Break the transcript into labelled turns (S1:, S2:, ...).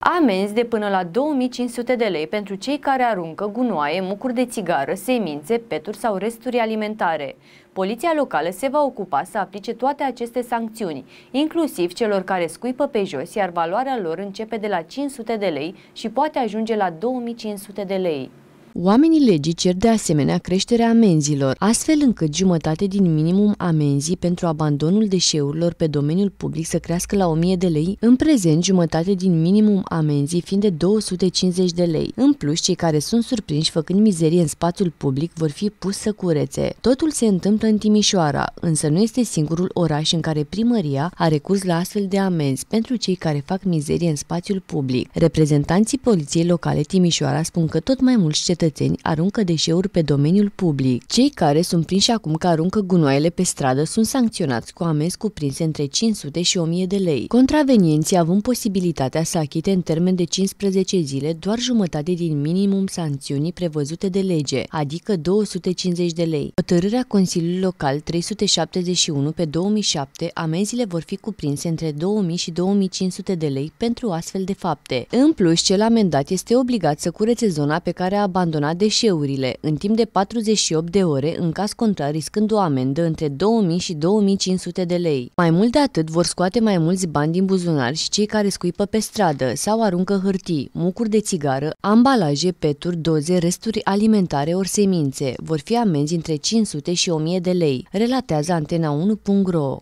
S1: Amenzi de până la 2500 de lei pentru cei care aruncă gunoaie, mucuri de țigară, semințe, peturi sau resturi alimentare. Poliția locală se va ocupa să aplice toate aceste sancțiuni, inclusiv celor care scuipă pe jos, iar valoarea lor începe de la 500 de lei și poate ajunge la 2500 de lei. Oamenii legii cer de asemenea creșterea amenzilor, astfel încât jumătate din minimum amenzii pentru abandonul deșeurilor pe domeniul public să crească la 1000 de lei, în prezent jumătate din minimum amenzii fiind de 250 de lei. În plus, cei care sunt surprinși făcând mizerie în spațiul public vor fi pus să curețe. Totul se întâmplă în Timișoara, însă nu este singurul oraș în care primăria a recurs la astfel de amenzi pentru cei care fac mizerie în spațiul public. Reprezentanții poliției locale Timișoara spun că tot mai mulți cetățenii cetățeni aruncă deșeuri pe domeniul public. Cei care sunt prinși acum că aruncă gunoaiele pe stradă sunt sancționați cu amenzi cuprinse între 500 și 1000 de lei. Contravenienții având posibilitatea să achite în termen de 15 zile doar jumătate din minimum sancțiunii prevăzute de lege, adică 250 de lei. Hotărârea Consiliului Local 371 pe 2007, amenziile vor fi cuprinse între 2000 și 2500 de lei pentru astfel de fapte. În plus, cel amendat este obligat să curețe zona pe care a abandonat abandonat deșeurile în timp de 48 de ore, în caz contrar riscând o amendă între 2000 și 2500 de lei. Mai mult de atât vor scoate mai mulți bani din buzunar și cei care scuipă pe stradă sau aruncă hârtii, mucuri de țigară, ambalaje, peturi, doze, resturi alimentare ori semințe. Vor fi amenzi între 500 și 1000 de lei, relatează Antena 1.ro.